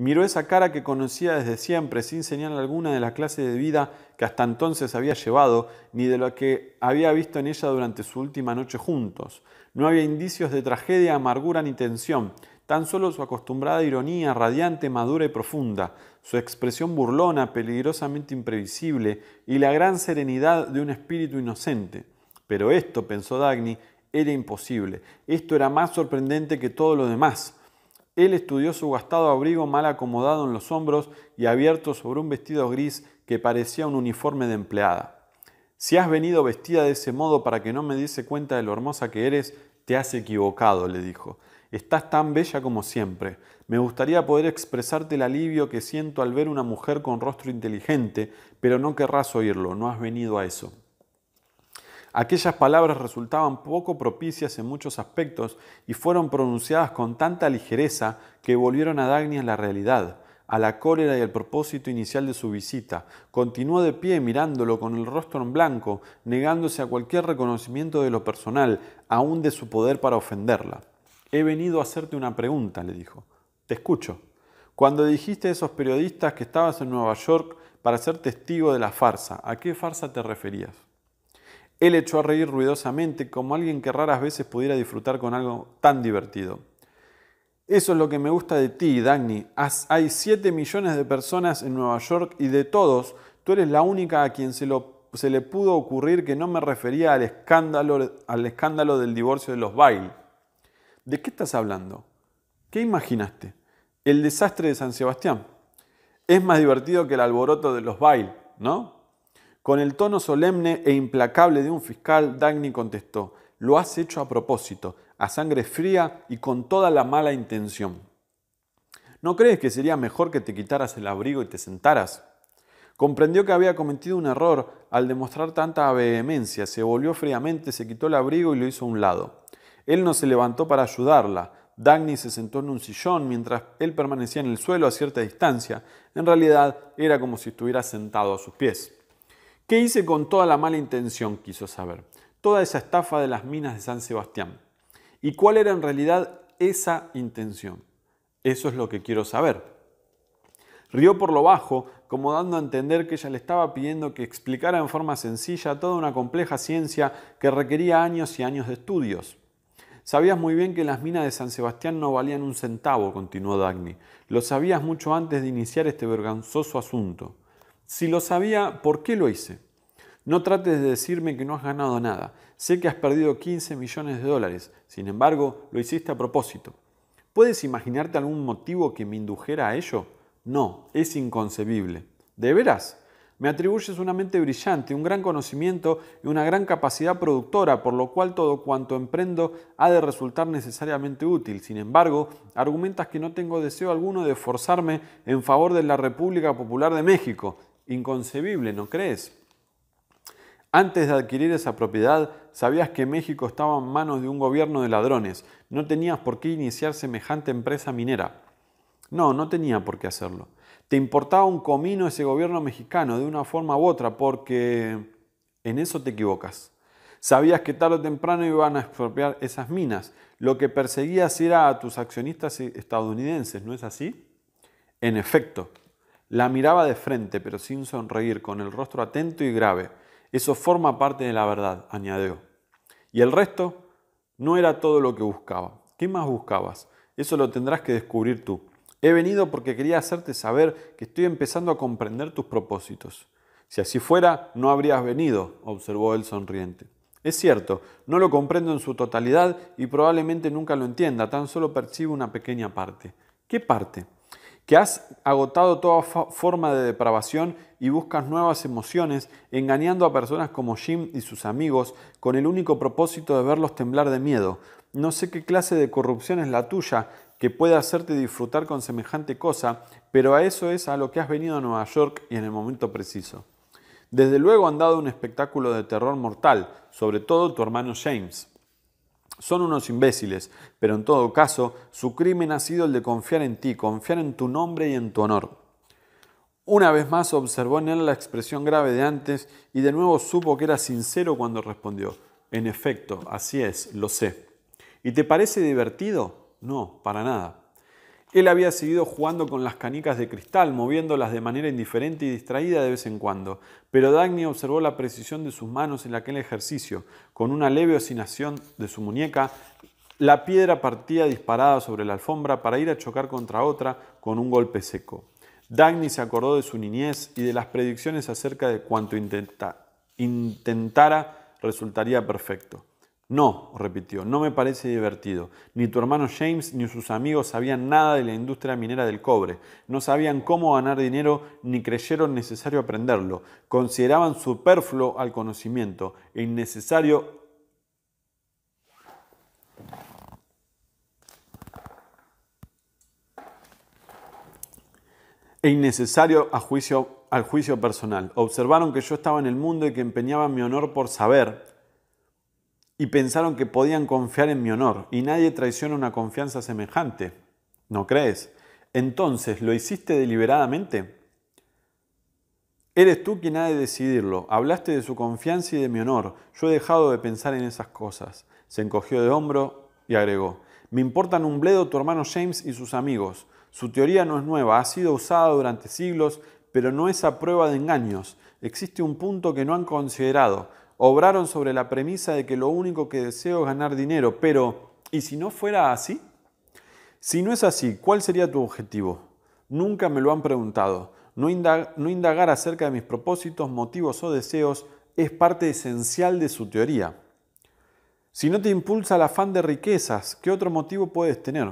Miró esa cara que conocía desde siempre, sin señal alguna de la clase de vida que hasta entonces había llevado, ni de lo que había visto en ella durante su última noche juntos. No había indicios de tragedia, amargura ni tensión, tan solo su acostumbrada ironía radiante, madura y profunda, su expresión burlona, peligrosamente imprevisible, y la gran serenidad de un espíritu inocente. Pero esto, pensó Dagny, era imposible. Esto era más sorprendente que todo lo demás. Él estudió su gastado abrigo mal acomodado en los hombros y abierto sobre un vestido gris que parecía un uniforme de empleada. Si has venido vestida de ese modo para que no me diese cuenta de lo hermosa que eres, te has equivocado, le dijo. Estás tan bella como siempre. Me gustaría poder expresarte el alivio que siento al ver una mujer con rostro inteligente, pero no querrás oírlo, no has venido a eso. Aquellas palabras resultaban poco propicias en muchos aspectos y fueron pronunciadas con tanta ligereza que volvieron a Dagnia la realidad, a la cólera y al propósito inicial de su visita. Continuó de pie mirándolo con el rostro en blanco, negándose a cualquier reconocimiento de lo personal, aún de su poder para ofenderla. He venido a hacerte una pregunta, le dijo. Te escucho. Cuando dijiste a esos periodistas que estabas en Nueva York para ser testigo de la farsa, ¿a qué farsa te referías? Él echó a reír ruidosamente como alguien que raras veces pudiera disfrutar con algo tan divertido. Eso es lo que me gusta de ti, Dagny. Hay 7 millones de personas en Nueva York y de todos, tú eres la única a quien se, se le pudo ocurrir que no me refería al escándalo, al escándalo del divorcio de los bailes ¿De qué estás hablando? ¿Qué imaginaste? El desastre de San Sebastián. Es más divertido que el alboroto de los bailes ¿no? Con el tono solemne e implacable de un fiscal, Dagny contestó, lo has hecho a propósito, a sangre fría y con toda la mala intención. ¿No crees que sería mejor que te quitaras el abrigo y te sentaras? Comprendió que había cometido un error al demostrar tanta vehemencia, se volvió fríamente, se quitó el abrigo y lo hizo a un lado. Él no se levantó para ayudarla. Dagny se sentó en un sillón mientras él permanecía en el suelo a cierta distancia. En realidad era como si estuviera sentado a sus pies. ¿Qué hice con toda la mala intención? Quiso saber. Toda esa estafa de las minas de San Sebastián. ¿Y cuál era en realidad esa intención? Eso es lo que quiero saber. Rió por lo bajo, como dando a entender que ella le estaba pidiendo que explicara en forma sencilla toda una compleja ciencia que requería años y años de estudios. Sabías muy bien que las minas de San Sebastián no valían un centavo, continuó Dagny. Lo sabías mucho antes de iniciar este vergonzoso asunto. Si lo sabía, ¿por qué lo hice? No trates de decirme que no has ganado nada. Sé que has perdido 15 millones de dólares. Sin embargo, lo hiciste a propósito. ¿Puedes imaginarte algún motivo que me indujera a ello? No, es inconcebible. ¿De veras? Me atribuyes una mente brillante, un gran conocimiento y una gran capacidad productora, por lo cual todo cuanto emprendo ha de resultar necesariamente útil. Sin embargo, argumentas que no tengo deseo alguno de esforzarme en favor de la República Popular de México inconcebible, ¿no crees? Antes de adquirir esa propiedad, sabías que México estaba en manos de un gobierno de ladrones. No tenías por qué iniciar semejante empresa minera. No, no tenía por qué hacerlo. Te importaba un comino ese gobierno mexicano de una forma u otra porque en eso te equivocas. Sabías que tarde o temprano iban a expropiar esas minas. Lo que perseguías era a tus accionistas e-, estadounidenses, ¿no es así? En efecto, la miraba de frente, pero sin sonreír, con el rostro atento y grave. Eso forma parte de la verdad, añadió. Y el resto no era todo lo que buscaba. ¿Qué más buscabas? Eso lo tendrás que descubrir tú. He venido porque quería hacerte saber que estoy empezando a comprender tus propósitos. Si así fuera, no habrías venido, observó él sonriente. Es cierto, no lo comprendo en su totalidad y probablemente nunca lo entienda, tan solo percibo una pequeña parte. ¿Qué parte? que has agotado toda forma de depravación y buscas nuevas emociones, engañando a personas como Jim y sus amigos con el único propósito de verlos temblar de miedo. No sé qué clase de corrupción es la tuya que puede hacerte disfrutar con semejante cosa, pero a eso es a lo que has venido a Nueva York y en el momento preciso. Desde luego han dado un espectáculo de terror mortal, sobre todo tu hermano James. Son unos imbéciles, pero en todo caso, su crimen ha sido el de confiar en ti, confiar en tu nombre y en tu honor. Una vez más observó en él la expresión grave de antes y de nuevo supo que era sincero cuando respondió, en efecto, así es, lo sé. ¿Y te parece divertido? No, para nada. Él había seguido jugando con las canicas de cristal, moviéndolas de manera indiferente y distraída de vez en cuando, pero Dagny observó la precisión de sus manos en aquel ejercicio, con una leve oscilación de su muñeca, la piedra partía disparada sobre la alfombra para ir a chocar contra otra con un golpe seco. Dagny se acordó de su niñez y de las predicciones acerca de cuanto intentara resultaría perfecto. No, repitió, no me parece divertido. Ni tu hermano James ni sus amigos sabían nada de la industria minera del cobre. No sabían cómo ganar dinero ni creyeron necesario aprenderlo. Consideraban superfluo al conocimiento e innecesario e innecesario a juicio, al juicio personal. Observaron que yo estaba en el mundo y que empeñaba mi honor por saber y pensaron que podían confiar en mi honor, y nadie traiciona una confianza semejante. ¿No crees? Entonces, ¿lo hiciste deliberadamente? Eres tú quien ha de decidirlo. Hablaste de su confianza y de mi honor. Yo he dejado de pensar en esas cosas. Se encogió de hombro y agregó, me importan un bledo tu hermano James y sus amigos. Su teoría no es nueva, ha sido usada durante siglos, pero no es a prueba de engaños. Existe un punto que no han considerado obraron sobre la premisa de que lo único que deseo es ganar dinero, pero ¿y si no fuera así? Si no es así, ¿cuál sería tu objetivo? Nunca me lo han preguntado. No, no indagar acerca de mis propósitos, motivos o deseos es parte esencial de su teoría. Si no te impulsa el afán de riquezas, ¿qué otro motivo puedes tener?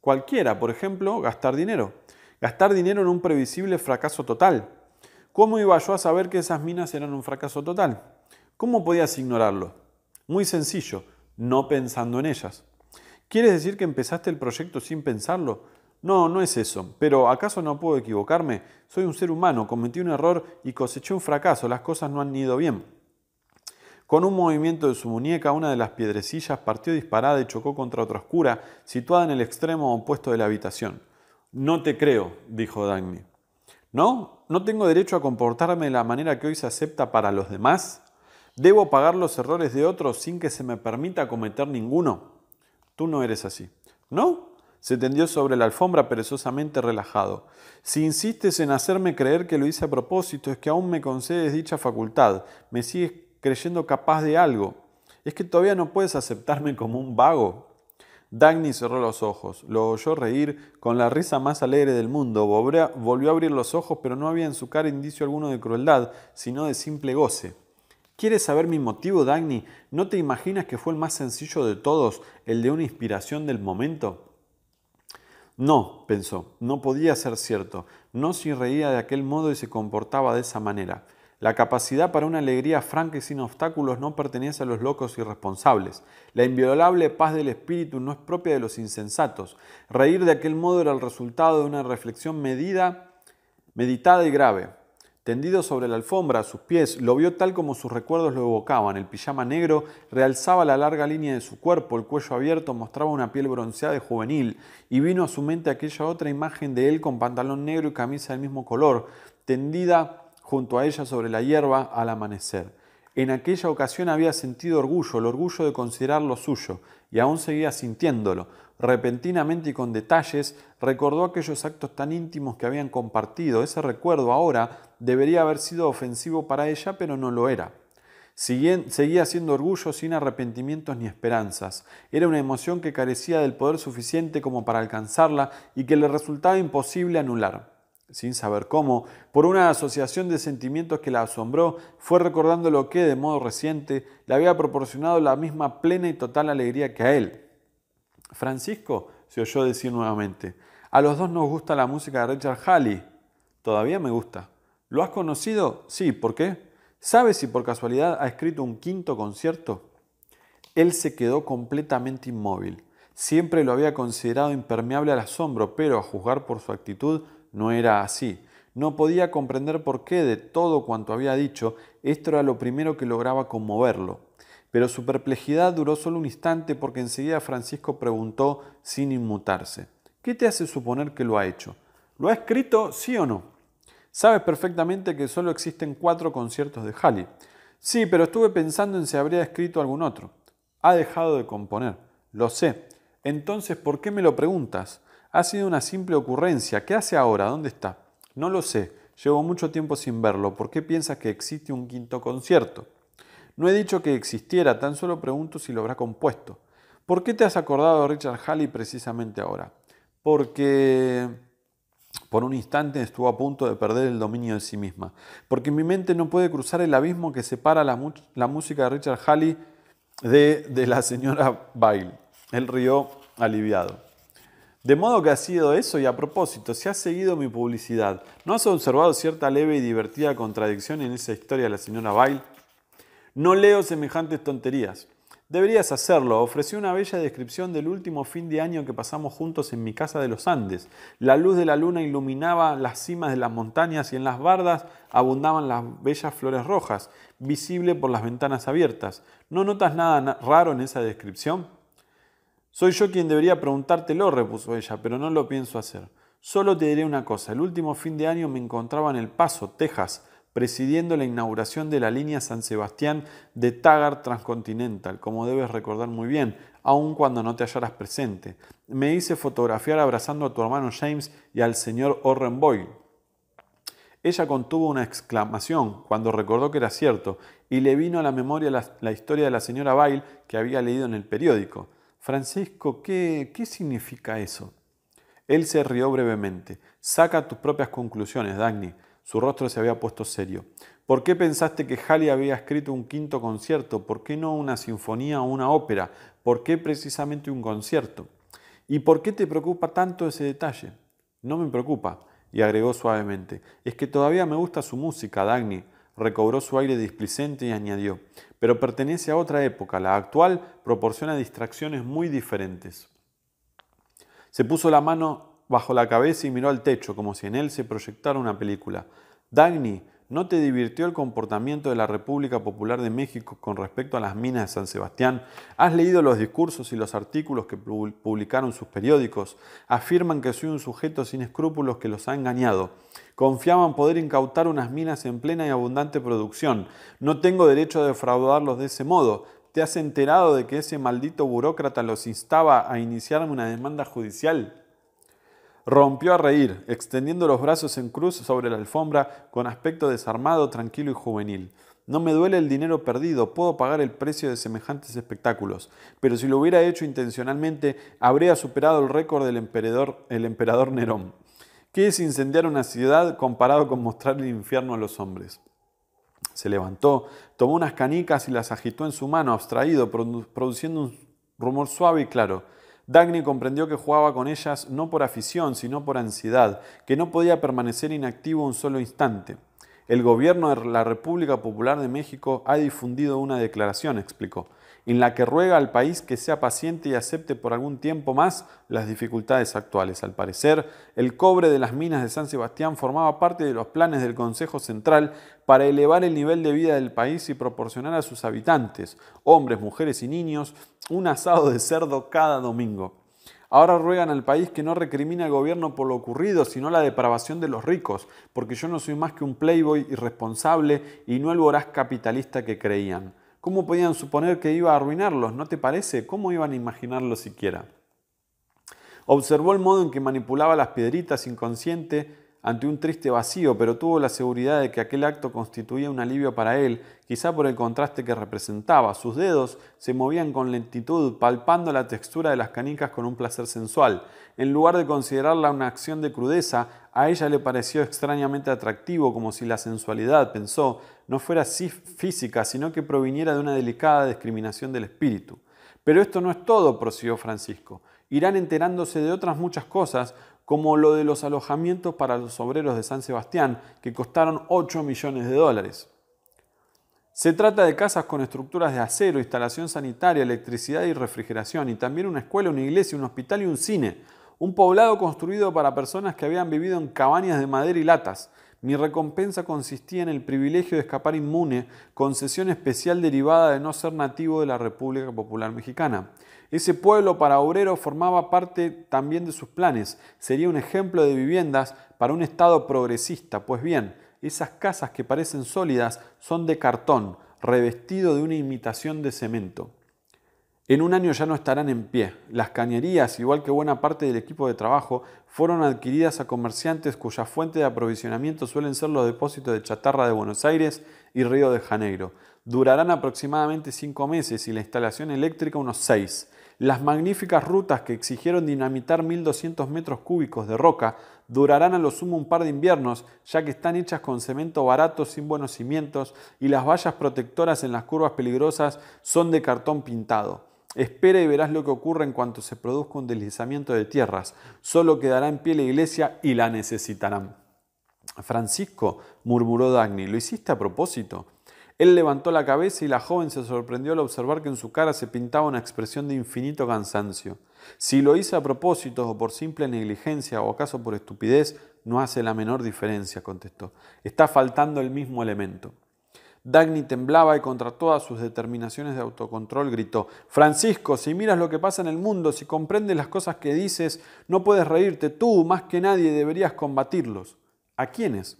Cualquiera, por ejemplo, gastar dinero. Gastar dinero en un previsible fracaso total. ¿Cómo iba yo a saber que esas minas eran un fracaso total? ¿Cómo podías ignorarlo? Muy sencillo, no pensando en ellas. ¿Quieres decir que empezaste el proyecto sin pensarlo? No, no es eso, pero ¿acaso no puedo equivocarme? Soy un ser humano, cometí un error y coseché un fracaso, las cosas no han ido bien. Con un movimiento de su muñeca, una de las piedrecillas partió disparada y chocó contra otra oscura, situada en el extremo opuesto de la habitación. No te creo, dijo Dagny. ¿No? ¿No tengo derecho a comportarme de la manera que hoy se acepta para los demás? ¿Debo pagar los errores de otros sin que se me permita cometer ninguno? Tú no eres así. ¿No? Se tendió sobre la alfombra perezosamente relajado. Si insistes en hacerme creer que lo hice a propósito, es que aún me concedes dicha facultad. Me sigues creyendo capaz de algo. Es que todavía no puedes aceptarme como un vago. Dagny cerró los ojos, lo oyó reír con la risa más alegre del mundo, volvió a abrir los ojos, pero no había en su cara indicio alguno de crueldad, sino de simple goce. ¿Quieres saber mi motivo, Dagny? ¿No te imaginas que fue el más sencillo de todos, el de una inspiración del momento? No, pensó, no podía ser cierto, no si reía de aquel modo y se comportaba de esa manera. La capacidad para una alegría franca y sin obstáculos no pertenece a los locos irresponsables. La inviolable paz del espíritu no es propia de los insensatos. Reír de aquel modo era el resultado de una reflexión medida, meditada y grave. Tendido sobre la alfombra a sus pies, lo vio tal como sus recuerdos lo evocaban. El pijama negro realzaba la larga línea de su cuerpo, el cuello abierto mostraba una piel bronceada y juvenil, y vino a su mente aquella otra imagen de él con pantalón negro y camisa del mismo color, tendida junto a ella sobre la hierba al amanecer. En aquella ocasión había sentido orgullo, el orgullo de considerarlo suyo, y aún seguía sintiéndolo repentinamente y con detalles, recordó aquellos actos tan íntimos que habían compartido. Ese recuerdo ahora debería haber sido ofensivo para ella, pero no lo era. Seguía siendo orgullo sin arrepentimientos ni esperanzas. Era una emoción que carecía del poder suficiente como para alcanzarla y que le resultaba imposible anular. Sin saber cómo, por una asociación de sentimientos que la asombró, fue recordando lo que, de modo reciente, le había proporcionado la misma plena y total alegría que a él. Francisco se oyó decir nuevamente, a los dos nos gusta la música de Richard Halley. Todavía me gusta. ¿Lo has conocido? Sí, ¿por qué? ¿Sabes si por casualidad ha escrito un quinto concierto? Él se quedó completamente inmóvil. Siempre lo había considerado impermeable al asombro, pero a juzgar por su actitud no era así. No podía comprender por qué de todo cuanto había dicho, esto era lo primero que lograba conmoverlo. Pero su perplejidad duró solo un instante porque enseguida Francisco preguntó sin inmutarse, ¿qué te hace suponer que lo ha hecho? ¿Lo ha escrito sí o no? Sabes perfectamente que solo existen cuatro conciertos de Halley. Sí, pero estuve pensando en si habría escrito algún otro. Ha dejado de componer. Lo sé. Entonces, ¿por qué me lo preguntas? Ha sido una simple ocurrencia. ¿Qué hace ahora? ¿Dónde está? No lo sé. Llevo mucho tiempo sin verlo. ¿Por qué piensas que existe un quinto concierto? No he dicho que existiera, tan solo pregunto si lo habrá compuesto. ¿Por qué te has acordado de Richard Halley precisamente ahora? Porque por un instante estuvo a punto de perder el dominio de sí misma. Porque mi mente no puede cruzar el abismo que separa la, música de Richard Halley de, la señora Bile. el río aliviado. De modo que ha sido eso y a propósito, si has seguido mi publicidad, ¿no has observado cierta leve y divertida contradicción en esa historia de la señora Bail? No leo semejantes tonterías. Deberías hacerlo. Ofrecí una bella descripción del último fin de año que pasamos juntos en mi casa de los Andes. La luz de la luna iluminaba las cimas de las montañas y en las bardas abundaban las bellas flores rojas, visible por las ventanas abiertas. ¿No notas nada raro en esa descripción? Soy yo quien debería preguntártelo, repuso ella, pero no lo pienso hacer. Solo te diré una cosa. El último fin de año me encontraba en El Paso, Texas, presidiendo la inauguración de la línea San Sebastián de Tagar Transcontinental, como debes recordar muy bien, aun cuando no te hallaras presente. Me hice fotografiar abrazando a tu hermano James y al señor Orren Boyle. Ella contuvo una exclamación cuando recordó que era cierto y le vino a la memoria la, historia de la señora Bail que había leído en el periódico. Francisco, ¿qué, qué significa eso? Él se rió brevemente. Saca tus propias conclusiones, Dagny. Su rostro se había puesto serio. ¿Por qué pensaste que Halley había escrito un quinto concierto? ¿Por qué no una sinfonía o una ópera? ¿Por qué precisamente un concierto? ¿Y por qué te preocupa tanto ese detalle? No me preocupa, y agregó suavemente. Es que todavía me gusta su música, Dagny. Recobró su aire displicente y añadió, pero pertenece a otra época, la actual proporciona distracciones muy diferentes. Se puso la mano bajo la cabeza y miró al techo como si en él se proyectara una película. Dagny, ¿no te divirtió el comportamiento de la República Popular de México con respecto a las minas de San Sebastián? ¿Has leído los discursos y los artículos que publicaron sus periódicos? Afirman que soy un sujeto sin escrúpulos que los ha engañado. Confiaban poder incautar unas minas en plena y abundante producción. No tengo derecho a defraudarlos de ese modo. ¿Te has enterado de que ese maldito burócrata los instaba a iniciarme una demanda judicial? rompió a reír, extendiendo los brazos en cruz sobre la alfombra, con aspecto desarmado, tranquilo y juvenil. No me duele el dinero perdido, puedo pagar el precio de semejantes espectáculos, pero si lo hubiera hecho intencionalmente, habría superado el récord del emperador, Nerón. ¿Qué es incendiar una ciudad comparado con mostrar el infierno a los hombres? Se levantó, tomó unas canicas y las agitó en su mano, abstraído, produciendo un rumor suave y claro. Dagny comprendió que jugaba con ellas no por afición, sino por ansiedad, que no podía permanecer inactivo un solo instante. El gobierno de la República Popular de México ha difundido una declaración, explicó en la que ruega al país que sea paciente y acepte por algún tiempo más las dificultades actuales. Al parecer, el cobre de las minas de San Sebastián formaba parte de los planes del Consejo Central para elevar el nivel de vida del país y proporcionar a sus habitantes, hombres, mujeres y niños, un asado de cerdo cada domingo. Ahora ruegan al país que no recrimine al gobierno por lo ocurrido, sino la depravación de los ricos, porque yo no soy más que un playboy irresponsable y no el voraz capitalista que creían. ¿Cómo podían suponer que iba a arruinarlos? ¿No te parece? ¿Cómo iban a imaginarlo siquiera? Observó el modo en que manipulaba las piedritas inconsciente ante un triste vacío, pero tuvo la seguridad de que aquel acto constituía un alivio para él, quizá por el contraste que representaba. Sus dedos se movían con lentitud, palpando la textura de las canicas con un placer sensual. En lugar de considerarla una acción de crudeza, a ella le pareció extrañamente atractivo, como si la sensualidad, pensó, no fuera así física, sino que proviniera de una delicada discriminación del espíritu. Pero esto no es todo, prosiguió Francisco. Irán enterándose de otras muchas cosas, como lo de los alojamientos para los obreros de San Sebastián, que costaron 8 millones de dólares. Se trata de casas con estructuras de acero, instalación sanitaria, electricidad y refrigeración, y también una escuela, una iglesia, un hospital y un cine. Un poblado construido para personas que habían vivido en cabañas de madera y latas. Mi recompensa consistía en el privilegio de escapar inmune, concesión especial derivada de no ser nativo de la República Popular Mexicana. Ese pueblo para obreros formaba parte también de sus planes. Sería un ejemplo de viviendas para un Estado progresista. Pues bien, esas casas que parecen sólidas son de cartón, revestido de una imitación de cemento. En un año ya no estarán en pie. Las cañerías, igual que buena parte del equipo de trabajo, fueron adquiridas a comerciantes cuya fuente de aprovisionamiento suelen ser los depósitos de chatarra de Buenos Aires y Río de Janeiro. Durarán aproximadamente cinco meses y la instalación eléctrica unos seis. Las magníficas rutas que exigieron dinamitar 1.200 metros cúbicos de roca durarán a lo sumo un par de inviernos, ya que están hechas con cemento barato sin buenos cimientos y las vallas protectoras en las curvas peligrosas son de cartón pintado. Espera y verás lo que ocurre en cuanto se produzca un deslizamiento de tierras. Solo quedará en pie la iglesia y la necesitarán. Francisco, murmuró Dagny, ¿lo hiciste a propósito? Él levantó la cabeza y la joven se sorprendió al observar que en su cara se pintaba una expresión de infinito cansancio. Si lo hice a propósito o por simple negligencia o acaso por estupidez, no hace la menor diferencia, contestó. Está faltando el mismo elemento. Dagny temblaba y contra todas sus determinaciones de autocontrol gritó, Francisco, si miras lo que pasa en el mundo, si comprendes las cosas que dices, no puedes reírte, tú más que nadie deberías combatirlos. ¿A quiénes?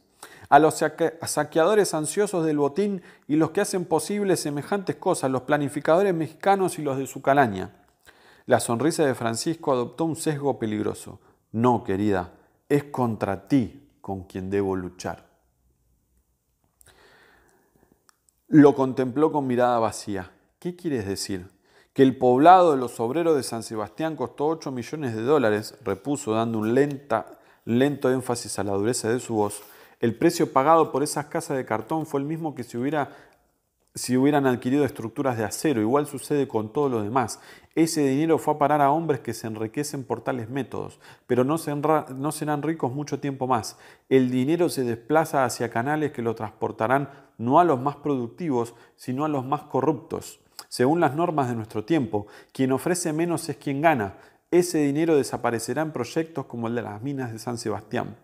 A los saqueadores ansiosos del botín y los que hacen posibles semejantes cosas, los planificadores mexicanos y los de su calaña. La sonrisa de Francisco adoptó un sesgo peligroso. No, querida, es contra ti con quien debo luchar. lo contempló con mirada vacía. ¿Qué quieres decir? Que el poblado de los obreros de San Sebastián costó 8 millones de dólares, repuso dando un lenta, lento énfasis a la dureza de su voz. El precio pagado por esas casas de cartón fue el mismo que si, hubiera, si hubieran adquirido estructuras de acero. Igual sucede con todo lo demás. Ese dinero fue a parar a hombres que se enriquecen por tales métodos, pero no, no serán ricos mucho tiempo más. El dinero se desplaza hacia canales que lo transportarán no a los más productivos, sino a los más corruptos. Según las normas de nuestro tiempo, quien ofrece menos es quien gana. Ese dinero desaparecerá en proyectos como el de las minas de San Sebastián.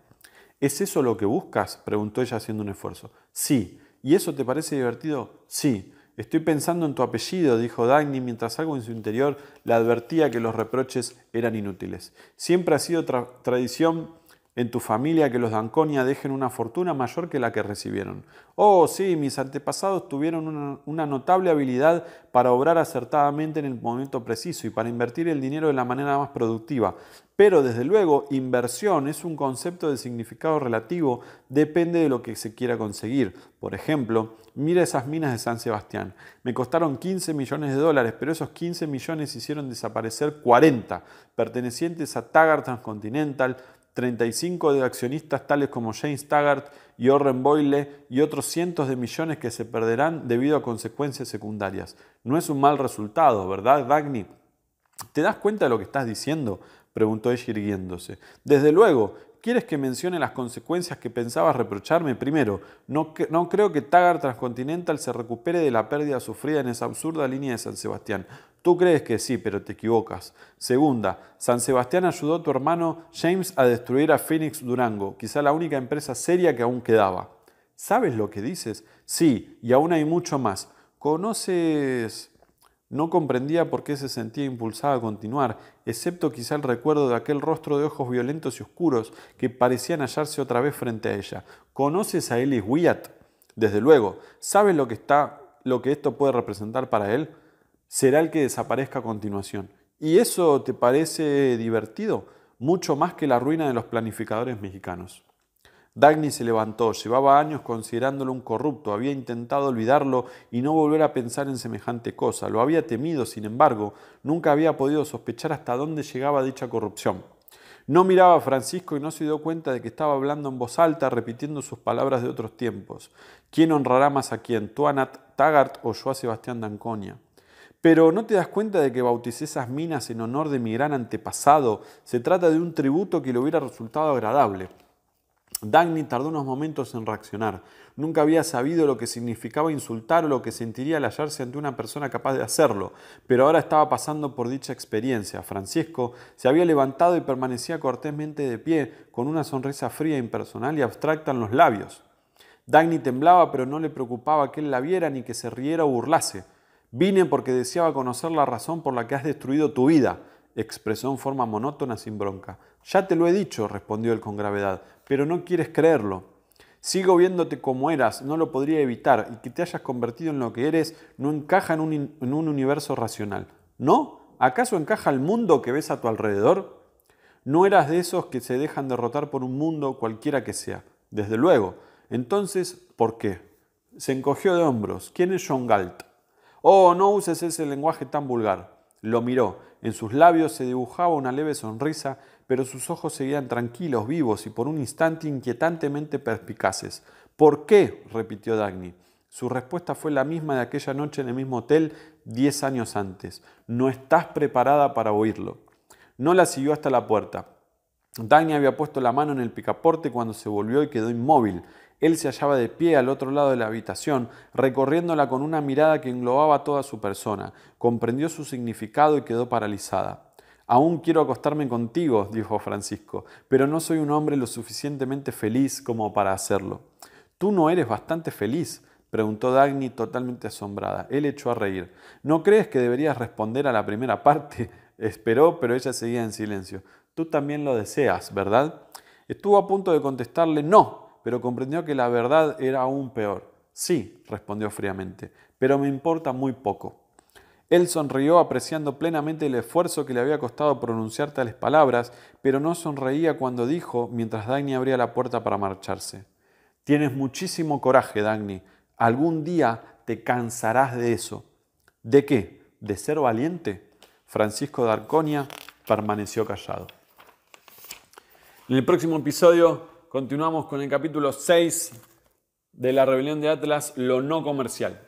¿Es eso lo que buscas? preguntó ella haciendo un esfuerzo. Sí. ¿Y eso te parece divertido? Sí. Estoy pensando en tu apellido, dijo Dagny mientras algo en su interior le advertía que los reproches eran inútiles. Siempre ha sido tradición en tu familia que los Danconia dejen una fortuna mayor que la que recibieron. Oh, sí, mis antepasados tuvieron una, notable habilidad para obrar acertadamente en el momento preciso y para invertir el dinero de la manera más productiva. Pero, desde luego, inversión es un concepto de significado relativo, depende de lo que se quiera conseguir. Por ejemplo, mira esas minas de San Sebastián. Me costaron 15 millones de dólares, pero esos 15 millones hicieron desaparecer 40, pertenecientes a Tagar Transcontinental, 35 de accionistas tales como James Taggart y Orren Boyle y otros cientos de millones que se perderán debido a consecuencias secundarias. No es un mal resultado, ¿verdad, Dagny? ¿Te das cuenta de lo que estás diciendo? preguntó ella irguiéndose. Desde luego, ¿Quieres que mencione las consecuencias que pensabas reprocharme? Primero, no, creo que Taggart Transcontinental se recupere de la pérdida sufrida en esa absurda línea de San Sebastián. Tú crees que sí, pero te equivocas. Segunda, San Sebastián ayudó a tu hermano James a destruir a Phoenix Durango, quizá la única empresa seria que aún quedaba. ¿Sabes lo que dices? Sí, y aún hay mucho más. ¿Conoces... No comprendía por qué se sentía impulsada a continuar, excepto quizá el recuerdo de aquel rostro de ojos violentos y oscuros que parecían hallarse otra vez frente a ella. ¿Conoces a Ellis Wyatt? Desde luego. ¿Sabes lo que está, lo que esto puede representar para él? será el que desaparezca a continuación. ¿Y eso te parece divertido? Mucho más que la ruina de los planificadores mexicanos. Dagny se levantó, llevaba años considerándolo un corrupto, había intentado olvidarlo y no volver a pensar en semejante cosa, lo había temido, sin embargo, nunca había podido sospechar hasta dónde llegaba dicha corrupción. No miraba a Francisco y no se dio cuenta de que estaba hablando en voz alta, repitiendo sus palabras de otros tiempos. ¿Quién honrará más a quién? ¿Tuanat Taggart o yo a Sebastián Danconia? Pero ¿no te das cuenta de que bauticé esas minas en honor de mi gran antepasado? Se trata de un tributo que le hubiera resultado agradable. Dagny tardó unos momentos en reaccionar. Nunca había sabido lo que significaba insultar o lo que sentiría al hallarse ante una persona capaz de hacerlo, pero ahora estaba pasando por dicha experiencia. Francisco se había levantado y permanecía cortésmente de pie, con una sonrisa fría, impersonal y abstracta en los labios. Dagny temblaba, pero no le preocupaba que él la viera ni que se riera o burlase. Vine porque deseaba conocer la razón por la que has destruido tu vida, expresó en forma monótona sin bronca. Ya te lo he dicho, respondió él con gravedad, pero no quieres creerlo. Sigo viéndote como eras, no lo podría evitar, y que te hayas convertido en lo que eres no encaja en un, universo racional. ¿No? ¿Acaso encaja el mundo que ves a tu alrededor? No eras de esos que se dejan derrotar por un mundo cualquiera que sea. Desde luego. Entonces, ¿por qué? Se encogió de hombros. ¿Quién es John Galt? Oh, no uses ese lenguaje tan vulgar. Lo miró. En sus labios se dibujaba una leve sonrisa, pero sus ojos seguían tranquilos, vivos y por un instante inquietantemente perspicaces. ¿Por qué? repitió Dagny. Su respuesta fue la misma de aquella noche en el mismo hotel diez años antes. No estás preparada para oírlo. No la siguió hasta la puerta. Dagny había puesto la mano en el picaporte cuando se volvió y quedó inmóvil. Él se hallaba de pie al otro lado de la habitación, recorriéndola con una mirada que englobaba toda su persona. Comprendió su significado y quedó paralizada. Aún quiero acostarme contigo, dijo Francisco, pero no soy un hombre lo suficientemente feliz como para hacerlo. ¿Tú no eres bastante feliz? preguntó Dagny totalmente asombrada. Él echó a reír. ¿No crees que deberías responder a la primera parte? Esperó, pero ella seguía en silencio. Tú también lo deseas, ¿verdad? Estuvo a punto de contestarle no, pero comprendió que la verdad era aún peor. Sí, respondió fríamente, pero me importa muy poco. Él sonrió apreciando plenamente el esfuerzo que le había costado pronunciar tales palabras, pero no sonreía cuando dijo, mientras Dagny abría la puerta para marcharse. Tienes muchísimo coraje, Dagny. Algún día te cansarás de eso. ¿De qué? ¿De ser valiente? Francisco de permaneció callado. En el próximo episodio Continuamos con el capítulo 6 de la rebelión de Atlas, lo no comercial.